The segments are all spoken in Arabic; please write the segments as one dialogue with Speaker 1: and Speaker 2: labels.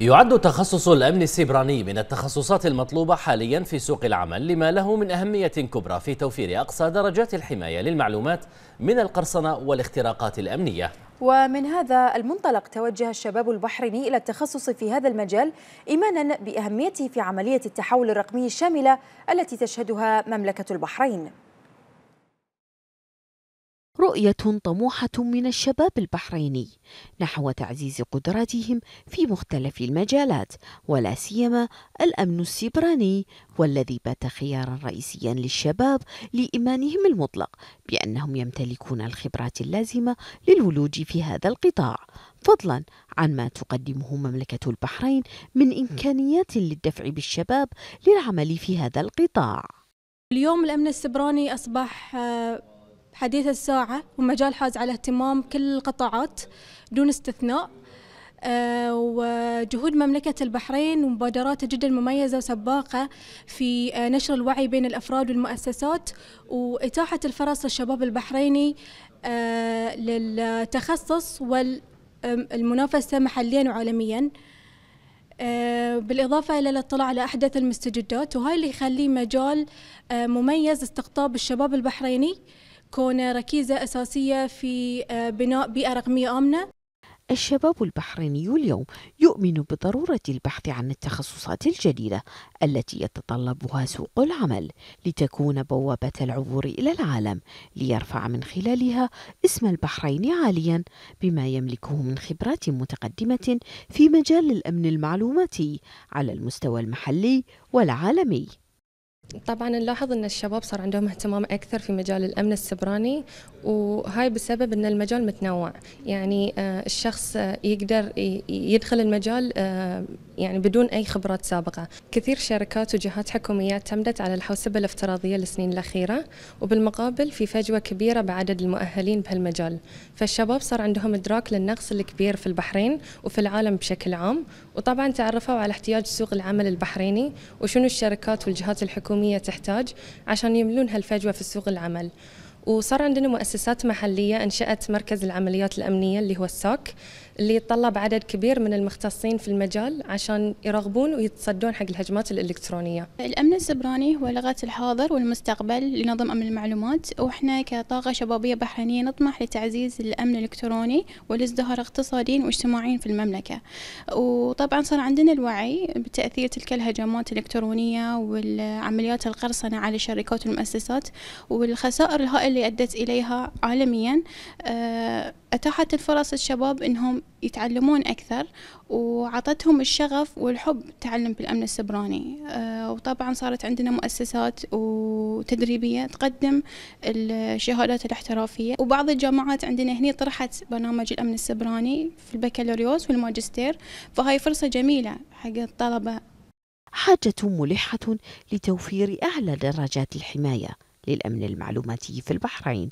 Speaker 1: يعد تخصص الأمن السيبراني من التخصصات المطلوبة حاليا في سوق العمل لما له من أهمية كبرى في توفير أقصى درجات الحماية للمعلومات من القرصنة والاختراقات الأمنية
Speaker 2: ومن هذا المنطلق توجه الشباب البحريني إلى التخصص في هذا
Speaker 1: المجال إيمانا بأهميته في عملية التحول الرقمي الشاملة التي تشهدها
Speaker 2: مملكة البحرين
Speaker 1: رؤية طموحة من الشباب البحريني نحو تعزيز قدراتهم في مختلف المجالات ولا سيما الأمن السبراني والذي بات خيارا رئيسيا للشباب لإيمانهم المطلق بأنهم يمتلكون الخبرات اللازمة للولوج في هذا القطاع فضلا عن ما تقدمه مملكة البحرين من إمكانيات للدفع بالشباب للعمل في هذا القطاع
Speaker 2: اليوم الأمن السبراني أصبح آه، حديث الساعة ومجال حاز على اهتمام كل القطاعات دون استثناء آه، وجهود مملكة البحرين ومبادراته جدا مميزة وسباقة في آه، نشر الوعي بين الأفراد والمؤسسات وإتاحة الفرص للشباب البحريني آه، للتخصص والمنافسة محليا وعالميا بالإضافة إلى الاطلاع على أحدث المستجدات وهاي اللي يخليه مجال مميز استقطاب الشباب البحريني كونه ركيزة أساسية في آه، بناء بيئة رقمية آمنة الشباب البحريني اليوم يؤمن بضرورة
Speaker 1: البحث عن التخصصات الجديدة التي يتطلبها سوق العمل لتكون بوابة العبور إلى العالم ليرفع من خلالها اسم البحرين عاليا بما يملكه من خبرات متقدمة في مجال الأمن المعلوماتي على المستوى المحلي والعالمي
Speaker 3: طبعا نلاحظ ان الشباب صار عندهم اهتمام اكثر في مجال الامن السبراني وهاي بسبب ان المجال متنوع يعني آه، الشخص آه، يقدر يدخل المجال آه، يعني بدون أي خبرات سابقة كثير شركات وجهات حكومية اعتمدت على الحوسبة الافتراضية السنين الأخيرة وبالمقابل في فجوة كبيرة بعدد المؤهلين بهالمجال فالشباب صار عندهم إدراك للنقص الكبير في البحرين وفي العالم بشكل عام وطبعا تعرفوا على احتياج سوق العمل البحريني وشنو الشركات والجهات الحكومية تحتاج عشان يملون هالفجوة في سوق العمل وصار عندنا مؤسسات محلية أنشأت مركز العمليات الأمنية اللي هو الساك اللي يتطلب عدد كبير من المختصين في المجال عشان يرغبون ويتصدون حق الهجمات الإلكترونية الأمن السبراني هو لغة
Speaker 4: الحاضر والمستقبل لنظم أمن المعلومات وإحنا كطاقة شبابية بحرينية نطمح لتعزيز الأمن الإلكتروني والازدهار اقتصاديا واجتماعيا في المملكة وطبعا صار عندنا الوعي بتأثير تلك الهجمات الإلكترونية والعمليات القرصنة على الشركات والمؤسسات والخسائر الهائلة اللي أدت إليها عالميا آه، أتاحت الفرص للشباب أنهم يتعلمون أكثر وعطتهم الشغف والحب تعلم بالأمن السبراني آه، وطبعا صارت عندنا مؤسسات وتدريبية تقدم الشهادات الاحترافية وبعض الجامعات عندنا هنا طرحت برنامج الأمن السبراني في البكالوريوس والماجستير فهاي فرصة جميلة
Speaker 1: حق الطلبة حاجة ملحة لتوفير أعلى درجات الحماية للأمن المعلوماتي في البحرين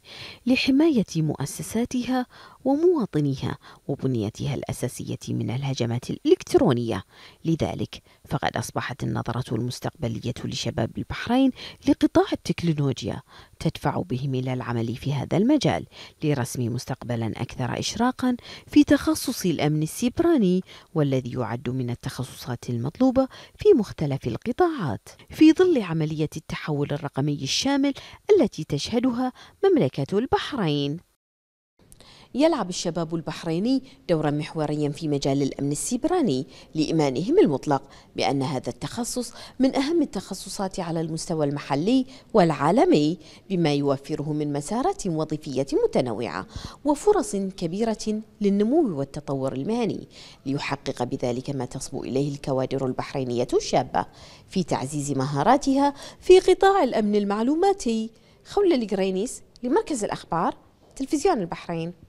Speaker 1: لحماية مؤسساتها ومواطنيها وبنيتها الأساسية من الهجمات الإلكترونية لذلك فقد أصبحت النظرة المستقبلية لشباب البحرين لقطاع التكنولوجيا تدفع بهم إلى العمل في هذا المجال لرسم مستقبلا أكثر إشراقا في تخصص الأمن السيبراني والذي يعد من التخصصات المطلوبة في مختلف القطاعات في ظل عملية التحول الرقمي الشامل التي تشهدها مملكة البحرين يلعب الشباب البحريني دورا محوريا في مجال الأمن السيبراني لإيمانهم المطلق بأن هذا التخصص من أهم التخصصات على المستوى المحلي والعالمي بما يوفره من مسارات وظيفية متنوعة وفرص كبيرة للنمو والتطور المهني ليحقق بذلك ما تصبو إليه الكوادر البحرينية الشابة في تعزيز مهاراتها في قطاع الأمن المعلوماتي خولة القرينيس لمركز الأخبار تلفزيون البحرين